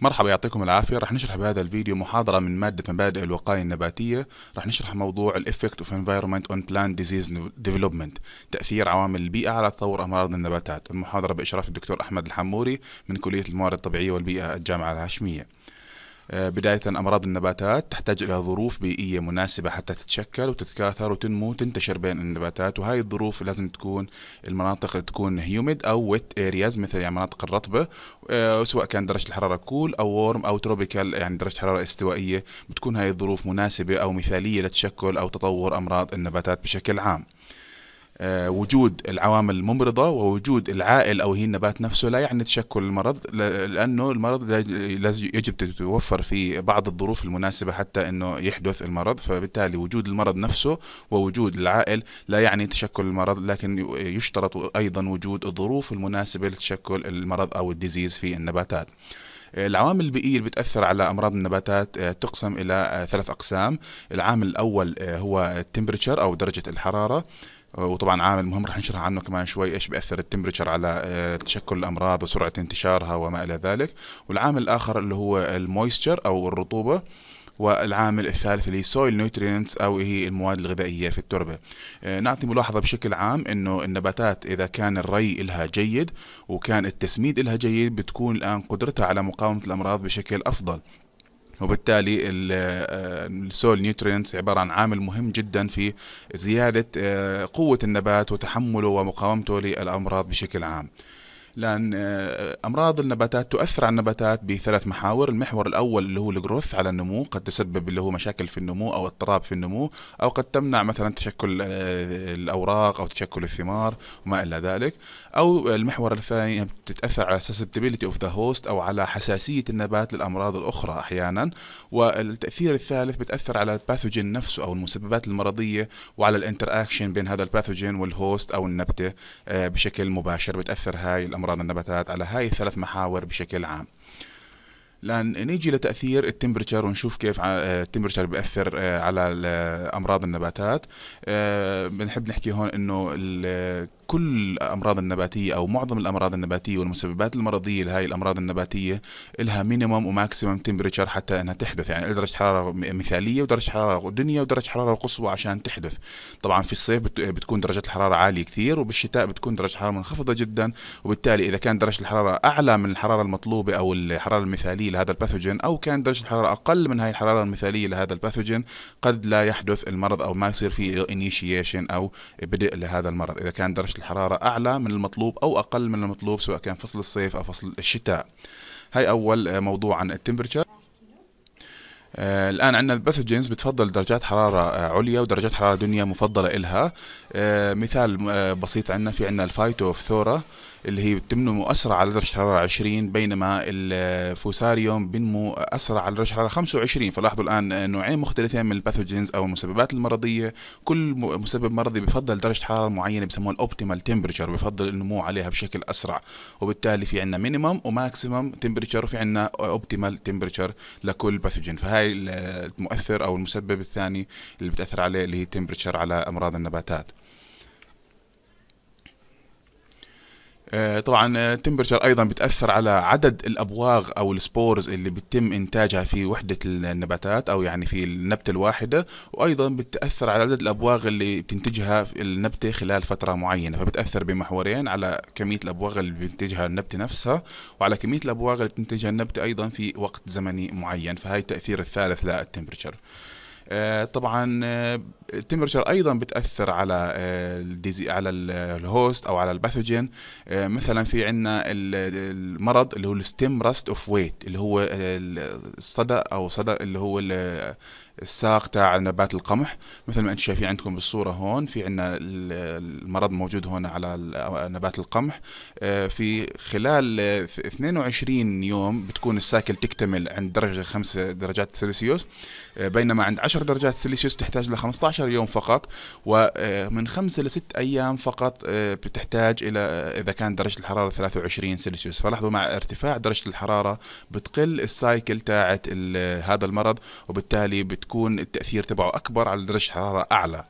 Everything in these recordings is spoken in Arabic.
مرحبا يعطيكم العافية رح نشرح بهذا الفيديو محاضرة من مادة مبادئ الوقاية النباتية رح نشرح موضوع الإفكت اوف انفايرمنت اون بلان ديزيز ديفلوبمنت تأثير عوامل البيئة على تطور أمراض النباتات المحاضرة بإشراف الدكتور أحمد الحموري من كلية الموارد الطبيعية والبيئة الجامعة الهاشمية آه، بداية أمراض النباتات تحتاج إلى ظروف بيئية مناسبة حتى تتشكل وتتكاثر وتنمو وتنتشر بين النباتات وهاي الظروف لازم تكون المناطق تكون هيوميد أو ويت أرياز مثل يعني مناطق الرطبة آه، سواء كان درجة الحرارة كول أو وورم أو تروبيكال يعني درجة حرارة استوائية بتكون هاي الظروف مناسبة أو مثالية لتشكل أو تطور أمراض النباتات بشكل عام. آه، وجود العوامل الممرضة ووجود العائل أو هي النبات نفسه لا يعني تشكل المرض لأنه المرض يجب تتوفر في بعض الظروف المناسبة حتى أنه يحدث المرض فبالتالي وجود المرض نفسه ووجود العائل لا يعني تشكل المرض لكن يشترط أيضا وجود الظروف المناسبة لتشكل المرض أو الديزيز في النباتات العوامل البيئية اللي بتأثر على أمراض النباتات آه، تقسم إلى آه، ثلاث أقسام العامل الأول هو التمبرتشر أو درجة الحرارة وطبعا عامل مهم رح نشرح عنه كمان شوي ايش بياثر التمبريتشر على آه، تشكل الامراض وسرعه انتشارها وما الى ذلك والعامل الاخر اللي هو المويستشر او الرطوبه والعامل الثالث اللي هي سويل نيوترينتس او هي المواد الغذائيه في التربه آه، نعطي ملاحظه بشكل عام انه النباتات اذا كان الري لها جيد وكان التسميد لها جيد بتكون الان قدرتها على مقاومه الامراض بشكل افضل وبالتالي السول آه، نيوترينتس عبارة عن عامل مهم جدا في زيادة آه، قوة النبات وتحمله ومقاومته للأمراض بشكل عام لان آه، امراض النباتات تؤثر على النباتات بثلاث محاور المحور الاول اللي هو الجروث على النمو قد تسبب اللي هو مشاكل في النمو او اضطراب في النمو او قد تمنع مثلا تشكل آه، الاوراق او تشكل الثمار وما الى ذلك او المحور الثاني يعني بتتاثر على susceptibility اوف ذا هوست او على حساسيه النبات للامراض الاخرى احيانا والتاثير الثالث بتاثر على الباثوجين نفسه او المسببات المرضيه وعلى الانتر اكشن بين هذا الباثوجين والهوست او النبته آه، بشكل مباشر بتاثر هاي امراض النباتات على هاي الثلاث محاور بشكل عام لان نيجي لتاثير التمبرتشر ونشوف كيف آه، التمبرتشر بياثر آه، على آه، امراض النباتات بنحب نحكي هون انه كل الامراض النباتيه او معظم الامراض النباتيه والمسببات المرضيه لهي الامراض النباتيه لها مينيمم وماكسيمم تمبريتشر حتى انها تحدث يعني درجه حراره مثاليه ودرجه حراره دنيا ودرجه حراره قصوى عشان تحدث طبعا في الصيف بتكون درجه الحراره عاليه كثير وبالشتاء بتكون درجه الحراره منخفضه جدا وبالتالي اذا كان درجه الحراره اعلى من الحراره المطلوبه او الحراره المثاليه لهذا الباثوجين او كان درجه الحراره اقل من هاي الحراره المثاليه لهذا الباثوجين قد لا يحدث المرض او ما يصير في انيشيشن او بدء لهذا المرض اذا كان درجه الحرارة أعلى من المطلوب أو أقل من المطلوب سواء كان فصل الصيف أو فصل الشتاء هاي أول آه، موضوع عن التمبرتشر آه الان عندنا الباثوجينز بتفضل درجات حراره آه عليا ودرجات حراره دنيا مفضله إلها آه مثال آه، بسيط عندنا في عندنا الفايتوفثورا اللي هي بتنمو اسرع على درجه حراره 20 بينما الفوساريوم بنمو اسرع على درجه حراره 25 فلاحظوا الان نوعين مختلفين من الباثوجينز او المسببات المرضيه كل مسبب مرضي بفضل درجه حراره معينه بسموها الاوبتيمال تمبرتشر بفضل النمو عليها بشكل اسرع وبالتالي في عندنا مينيمم وماكسيمم تمبرتشر وفي عندنا اوبتيمال تمبرتشر لكل باثوجين فهاي المؤثر او المسبب الثاني اللي بتاثر عليه اللي هي تمبرتشر على امراض النباتات آه، طبعا التمبرشر آه، ايضا بتاثر على عدد الابواغ او السبورز اللي بتم انتاجها في وحده النباتات او يعني في النبته الواحده وايضا بتاثر على عدد الابواغ اللي بتنتجها النبته خلال فتره معينه فبتاثر بمحورين على كميه الابواغ اللي بتنتجها النبته نفسها وعلى كميه الابواغ اللي بتنتجها النبته ايضا في وقت زمني معين فهي التاثير الثالث للتمبرشر آه، طبعا التمبرتشر ايضا بتاثر على آه، الديزي على الهوست او على الباثوجين آه، مثلا في عندنا المرض اللي هو الستيم راست اوف ويت اللي هو آه، الصدى او صدى اللي هو الساق تاع نبات القمح مثل ما انتم شايفين عندكم بالصوره هون في عندنا المرض موجود هون على نبات القمح في خلال 22 يوم بتكون الساكل تكتمل عند درجه 5 درجات سلسيوس بينما عند 10 درجات سلسيوس تحتاج ل 15 10 يوم فقط ومن 5 ل 6 أيام فقط آه، بتحتاج إلى آه، إذا كان درجة الحرارة 23 سلسيوس فلاحظوا مع ارتفاع درجة الحرارة بتقل السايكل تاعت آه، هذا المرض وبالتالي بتكون التأثير تبعه أكبر على درجة حرارة أعلى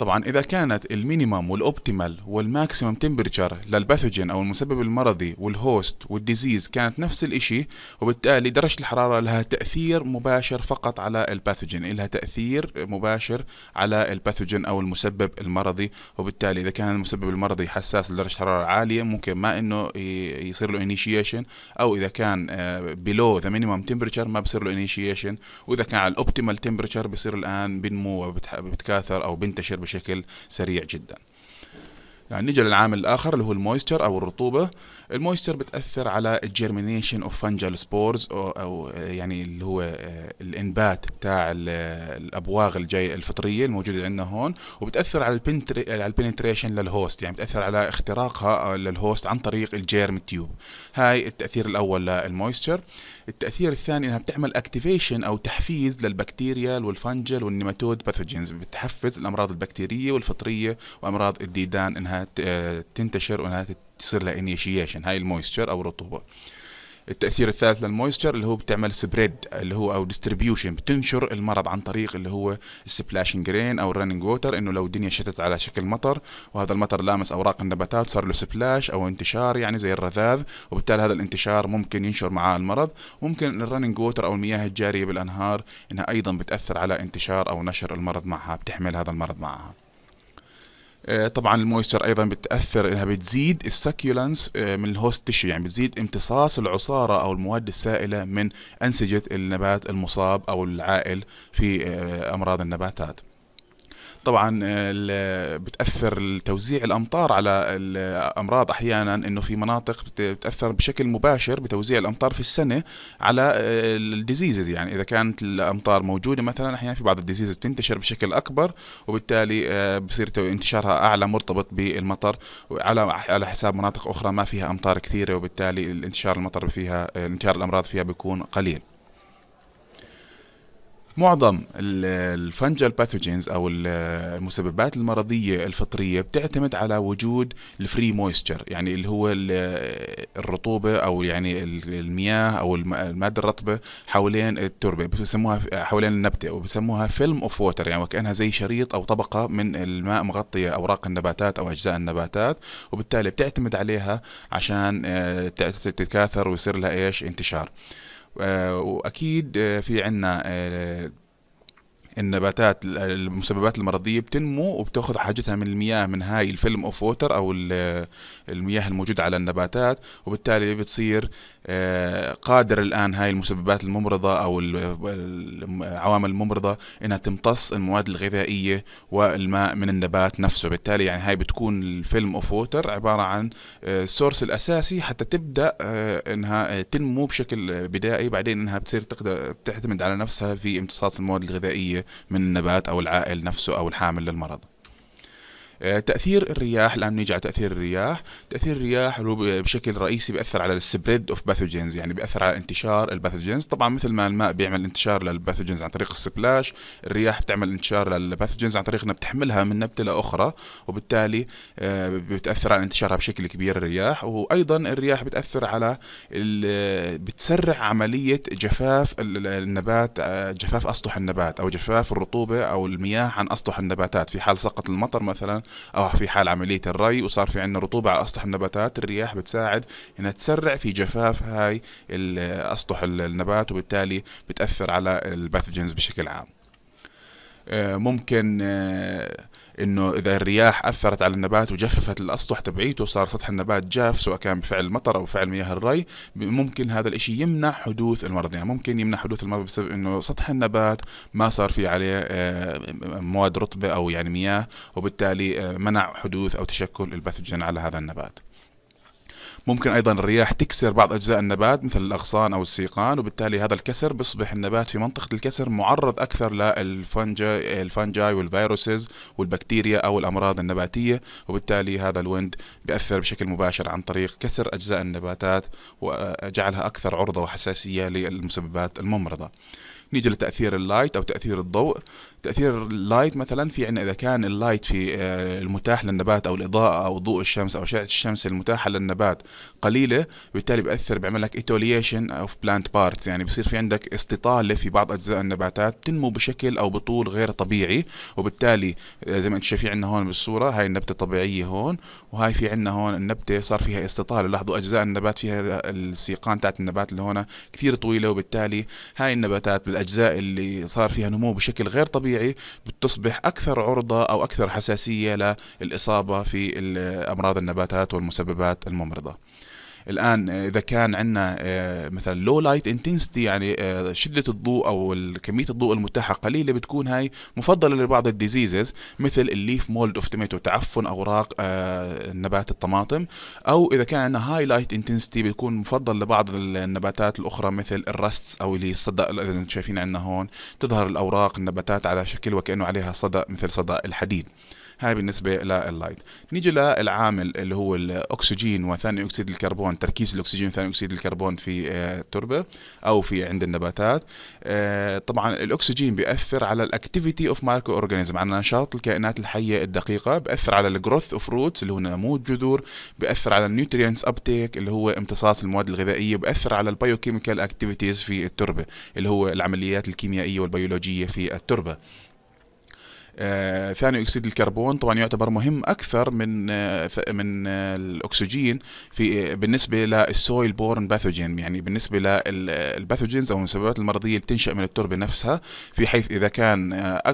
طبعا إذا كانت المينيمم والأوبتيمال والماكسيمم تمبرتشر للباثوجين أو المسبب المرضي والهوست والديزيز كانت نفس الإشي وبالتالي درجة الحرارة لها تأثير مباشر فقط على الباثوجين لها تأثير مباشر على الباثوجين أو المسبب المرضي وبالتالي إذا كان المسبب المرضي حساس لدرجة حرارة عالية ممكن ما إنه يصير له انيشيشن أو إذا كان بلو ذا مينيمم تمبرتشر ما بصير له انيشيشن وإذا كان على الأوبتيمال تمبرتشر بصير الآن بنمو وبتكاثر أو بنتشر بشكل سريع جدا يعني نيجي للعامل الاخر اللي هو المويستر او الرطوبه المويستر بتاثر على الجيرمينيشن اوف فنجل سبورز او يعني اللي هو آه، الانبات بتاع الابواغ الجاي الفطريه الموجوده عندنا هون وبتاثر على على البنتريشن للهوست يعني بتاثر على اختراقها آه، للهوست عن طريق الجيرم تيوب هاي التاثير الاول للمويستر التاثير الثاني انها بتعمل اكتيفيشن او تحفيز للبكتيريا والفنجل والنيماتود باثوجينز بتحفز الامراض البكتيريه والفطريه وامراض الديدان انها آه، تنتشر وانها تصير لها انيشيشن هاي المويستشر او الرطوبه التاثير الثالث للمويستشر اللي هو بتعمل سبريد اللي هو او ديستريبيوشن بتنشر المرض عن طريق اللي هو السبلاشنج رين او الرننج ووتر انه لو الدنيا شتت على شكل مطر وهذا المطر لامس اوراق النباتات صار له سبلاش او انتشار يعني زي الرذاذ وبالتالي هذا الانتشار ممكن ينشر معاه المرض وممكن الرننج ووتر او المياه الجاريه بالانهار انها ايضا بتاثر على انتشار او نشر المرض معها بتحمل هذا المرض معها آه، طبعا المويستر ايضا بتاثر انها بتزيد السكيولنس آه، من الهوست تيشو يعني بتزيد امتصاص العصاره او المواد السائله من انسجه النبات المصاب او العائل في آه، امراض النباتات طبعا آه، بتاثر توزيع الامطار على الامراض احيانا انه في مناطق بتاثر بشكل مباشر بتوزيع الامطار في السنه على آه، الديزيزز يعني اذا كانت الامطار موجوده مثلا احيانا في بعض الديزيزز بتنتشر بشكل اكبر وبالتالي آه، بصير انتشارها اعلى مرتبط بالمطر على على حساب مناطق اخرى ما فيها امطار كثيره وبالتالي انتشار المطر فيها انتشار الامراض فيها بيكون قليل معظم الفنجل باثوجينز او المسببات المرضيه الفطريه بتعتمد على وجود الفري مويستشر يعني اللي هو الرطوبه او يعني المياه او الماده الرطبه حوالين التربه بسموها حوالين النبته وبسموها فيلم اوف ووتر يعني وكانها زي شريط او طبقه من الماء مغطيه اوراق النباتات او اجزاء النباتات وبالتالي بتعتمد عليها عشان آه، تتكاثر ويصير لها ايش انتشار آه، واكيد آه، في عندنا آه، النباتات المسببات المرضيه بتنمو وبتاخذ حاجتها من المياه من هاي الفيلم اوف ووتر او المياه الموجوده على النباتات وبالتالي بتصير آه، قادر الان هاي المسببات الممرضه او العوامل الممرضه انها تمتص المواد الغذائيه والماء من النبات نفسه بالتالي يعني هاي بتكون الفيلم اوف ووتر عباره عن السورس آه، الاساسي حتى تبدا آه، انها تنمو بشكل بدائي بعدين انها بتصير تقدر بتعتمد على نفسها في امتصاص المواد الغذائيه من النبات أو العائل نفسه أو الحامل للمرض آه، تاثير الرياح الان نيجي على تاثير الرياح تاثير الرياح هو بشكل رئيسي بياثر على السبريد اوف باثوجينز يعني بياثر على انتشار الباثوجينز طبعا مثل ما الماء بيعمل انتشار للباثوجينز عن طريق السبلاش الرياح بتعمل انتشار للباثوجينز عن طريق انها بتحملها من نبته لاخرى وبالتالي آه، بتاثر على انتشارها بشكل كبير الرياح وايضا الرياح بتاثر على بتسرع عمليه جفاف النبات آه، جفاف اسطح النبات او جفاف الرطوبه او المياه عن اسطح النباتات في حال سقط المطر مثلا أو في حال عملية الري وصار في عندنا رطوبة على أسطح النباتات الرياح بتساعد إنها تسرع في جفاف هاي أسطح النبات وبالتالي بتأثر على الباثوجينز بشكل عام آه، ممكن آه، انه اذا الرياح اثرت على النبات وجففت الاسطح تبعيته صار سطح النبات جاف سواء كان بفعل المطر او فعل مياه الري ممكن هذا الاشي يمنع حدوث المرض يعني ممكن يمنع حدوث المرض بسبب انه سطح النبات ما صار في عليه آه، مواد رطبه او يعني مياه وبالتالي منع حدوث او تشكل الباثوجين على هذا النبات ممكن أيضا الرياح تكسر بعض أجزاء النبات مثل الأغصان أو السيقان وبالتالي هذا الكسر بيصبح النبات في منطقة الكسر معرض أكثر للفنجاي الفنجاي والفيروسز والبكتيريا أو الأمراض النباتية وبالتالي هذا الويند بيأثر بشكل مباشر عن طريق كسر أجزاء النباتات وجعلها أكثر عرضة وحساسية للمسببات الممرضة نيجي لتأثير اللايت أو تأثير الضوء تاثير اللايت مثلا في عندنا اذا كان اللايت في آه، المتاح للنبات او الاضاءه او ضوء الشمس او اشعه الشمس المتاحه للنبات قليله بالتالي بياثر بيعمل لك ايتوليشن اوف بلانت بارتس يعني بصير في عندك استطاله في بعض اجزاء النباتات تنمو بشكل او بطول غير طبيعي وبالتالي آه، زي ما انتم شايفين عندنا هون بالصوره هاي النبته طبيعيه هون وهاي في عندنا هون النبته صار فيها استطاله لاحظوا اجزاء النبات فيها السيقان تاعت النبات اللي هون كثير طويله وبالتالي هاي النباتات بالاجزاء اللي صار فيها نمو بشكل غير طبيعي الطبيعي بتصبح أكثر عرضة أو أكثر حساسية للإصابة في أمراض النباتات والمسببات الممرضة الان آه، اذا كان عندنا آه، مثلا لو لايت انتنسيتي يعني آه، شده الضوء او كميه الضوء المتاحه قليله بتكون هاي مفضله لبعض الديزيزز مثل الليف مولد اوف توميتو تعفن اوراق نبات الطماطم او اذا كان عندنا هاي لايت انتنسيتي بتكون مفضل لبعض النباتات الاخرى مثل الرست او اللي الصدأ اللي شايفين عندنا هون تظهر الاوراق النباتات على شكل وكانه عليها صدأ مثل صدأ الحديد هاي بالنسبه لللايت نيجي للعامل اللي هو الاكسجين وثاني اكسيد الكربون تركيز الاكسجين وثاني اكسيد الكربون في التربه آه، او في عند النباتات آه، طبعا الاكسجين بياثر على الاكتيفيتي اوف مايكرو اورجانيزم على نشاط الكائنات الحيه الدقيقه بياثر على الجروث اوف روتس اللي هو نمو الجذور بياثر على النيوترينتس ابتيك اللي هو امتصاص المواد الغذائيه بياثر على البيوكيميكال اكتيفيتيز في التربه اللي هو العمليات الكيميائيه والبيولوجيه في التربه آه، ثاني اكسيد الكربون طبعا يعتبر مهم اكثر من آه، من آه، الاكسجين في بالنسبه للسويل بورن باثوجين يعني بالنسبه للباثوجينز او المسببات المرضيه اللي بتنشا من التربه نفسها في حيث اذا كان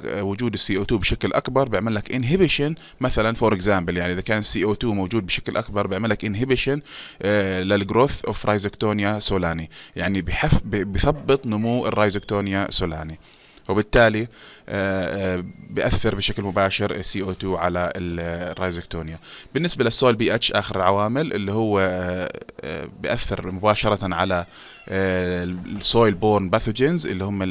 وجود السي او 2 بشكل اكبر بيعمل لك انهبيشن مثلا فور اكزامبل يعني اذا كان السي او 2 موجود بشكل اكبر بيعمل لك انهبيشن للجروث اوف رايزوكتونيا سولاني يعني بحف بثبط نمو الرايزوكتونيا سولاني وبالتالي آه، آه، بأثر بشكل مباشر سي او 2 على الرايزكتونيا بالنسبة للسول بي اتش آخر العوامل اللي هو آه، بأثر مباشرة على السويل بورن باثوجينز اللي هم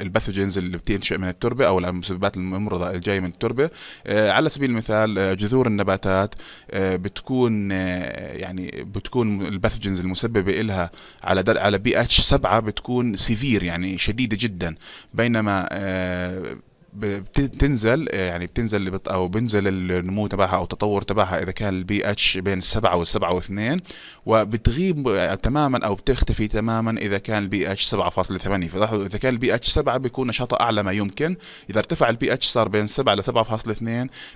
الباثوجينز اللي بتنشئ من التربه او المسببات الممرضه الجايه من التربه آه، على سبيل المثال آه، جذور النباتات آه، بتكون يعني بتكون الباثوجينز المسببه لها على على بي اتش 7 بتكون سيفير يعني شديده جدا بينما بتنزل آه، يعني بتنزل او بنزل النمو تبعها او التطور تبعها اذا كان البي اتش بين 7 و7 و2 وبتغيب آه، تماما او بتختفي تماما اذا كان البي اتش 7.8 فلاحظوا اذا كان البي اتش 7 بيكون نشاطها اعلى ما يمكن اذا ارتفع البي اتش صار بين 7 ل 7.2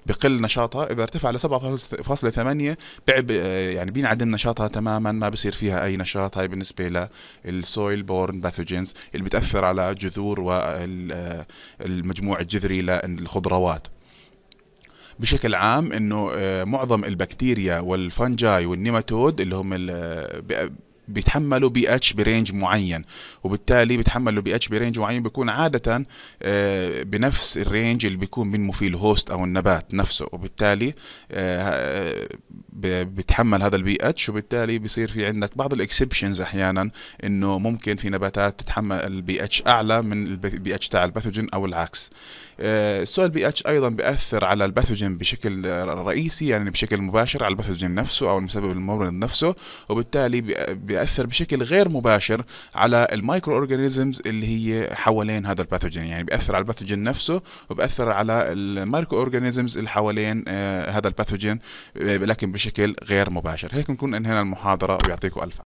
بقل نشاطها اذا ارتفع ل 7.8 آه، يعني بينعدم نشاطها تماما ما بصير فيها اي نشاط هاي بالنسبه للسويل بورن باثوجينز اللي بتاثر على الجذور والمجموعه الجذري للخضروات بشكل عام انه آه، معظم البكتيريا والفنجاي والنيماتود اللي هم آه، بيتحملوا بي اتش برينج معين وبالتالي بيتحملوا بي اتش برينج معين بيكون عاده آه، بنفس الرينج اللي بيكون بينمو فيه الهوست او النبات نفسه وبالتالي آه، بتحمل هذا البي اتش وبالتالي بصير في عندك بعض الاكسبشنز احيانا انه ممكن في نباتات تتحمل البي اتش اعلى من البي اتش تاع الباثوجين او العكس آه، السؤال بي اتش ايضا بياثر على الباثوجين بشكل رئيسي يعني بشكل مباشر على الباثوجين نفسه او المسبب المورد نفسه وبالتالي يأثر بشكل غير مباشر على المايكرو اورجانيزمز اللي هي حوالين هذا الباثوجين يعني بيأثر على الباثوجين نفسه وبأثر على المايكرو اورجانيزمز اللي حوالين آه، هذا الباثوجين آه، لكن بشكل غير مباشر هيك نكون انهينا المحاضرة ويعطيكم ألف